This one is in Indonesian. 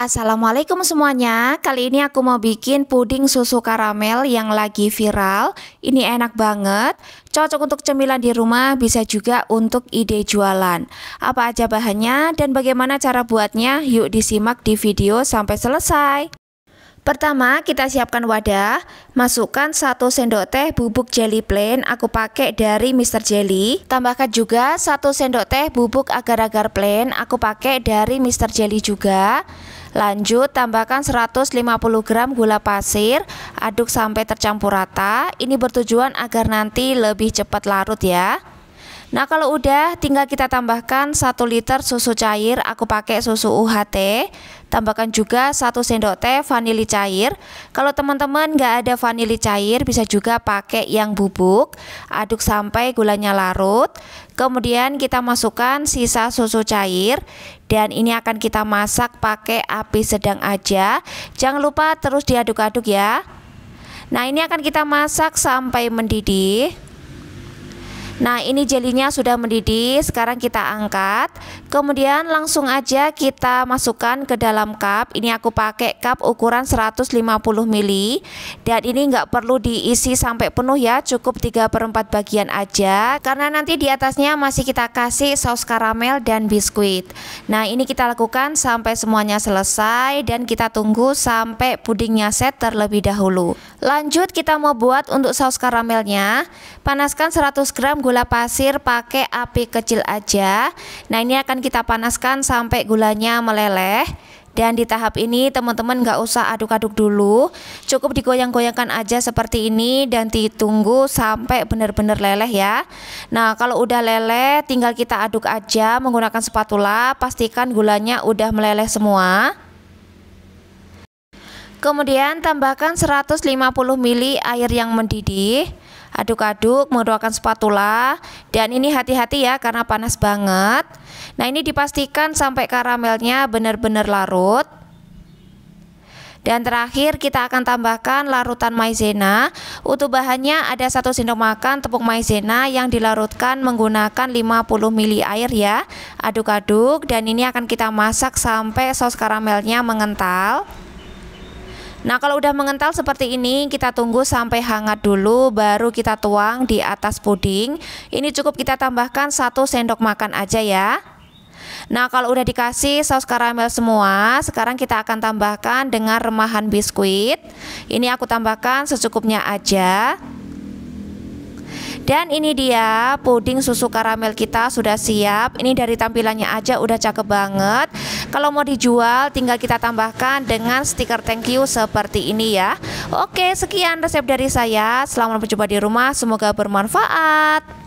Assalamualaikum semuanya Kali ini aku mau bikin puding susu karamel yang lagi viral Ini enak banget Cocok untuk cemilan di rumah bisa juga untuk ide jualan Apa aja bahannya dan bagaimana cara buatnya Yuk disimak di video sampai selesai Pertama kita siapkan wadah Masukkan 1 sendok teh bubuk jelly plain Aku pakai dari Mr. Jelly Tambahkan juga 1 sendok teh bubuk agar-agar plain Aku pakai dari Mr. Jelly juga Lanjut tambahkan 150 gram gula pasir Aduk sampai tercampur rata Ini bertujuan agar nanti lebih cepat larut ya Nah kalau udah tinggal kita tambahkan 1 liter susu cair Aku pakai susu UHT Tambahkan juga satu sendok teh vanili cair. Kalau teman-teman nggak ada vanili cair, bisa juga pakai yang bubuk. Aduk sampai gulanya larut. Kemudian kita masukkan sisa susu cair dan ini akan kita masak pakai api sedang aja. Jangan lupa terus diaduk-aduk ya. Nah, ini akan kita masak sampai mendidih. Nah ini jelinya sudah mendidih Sekarang kita angkat Kemudian langsung aja kita masukkan ke dalam cup Ini aku pakai cup ukuran 150 ml Dan ini nggak perlu diisi sampai penuh ya Cukup 3 per 4 bagian aja Karena nanti di atasnya masih kita kasih saus karamel dan biskuit Nah ini kita lakukan sampai semuanya selesai Dan kita tunggu sampai pudingnya set terlebih dahulu Lanjut kita mau buat untuk saus karamelnya. Panaskan 100 gram gula pasir pakai api kecil aja. Nah ini akan kita panaskan sampai gulanya meleleh. Dan di tahap ini teman-teman nggak usah aduk-aduk dulu Cukup digoyang-goyangkan aja seperti ini dan ditunggu sampai benar-benar leleh ya Nah kalau udah leleh tinggal kita aduk aja menggunakan spatula Pastikan gulanya udah meleleh semua Kemudian tambahkan 150 ml air yang mendidih aduk-aduk menggunakan spatula dan ini hati-hati ya karena panas banget nah ini dipastikan sampai karamelnya benar-benar larut dan terakhir kita akan tambahkan larutan maizena Untuk bahannya ada satu sendok makan tepung maizena yang dilarutkan menggunakan 50 ml air ya Aduk-aduk dan ini akan kita masak sampai saus karamelnya mengental Nah kalau udah mengental seperti ini kita tunggu sampai hangat dulu baru kita tuang di atas puding Ini cukup kita tambahkan satu sendok makan aja ya Nah kalau udah dikasih saus karamel semua sekarang kita akan tambahkan dengan remahan biskuit Ini aku tambahkan secukupnya aja dan ini dia puding susu karamel kita sudah siap Ini dari tampilannya aja udah cakep banget kalau mau dijual tinggal kita tambahkan dengan stiker thank you seperti ini ya. Oke, sekian resep dari saya. Selamat mencoba di rumah, semoga bermanfaat.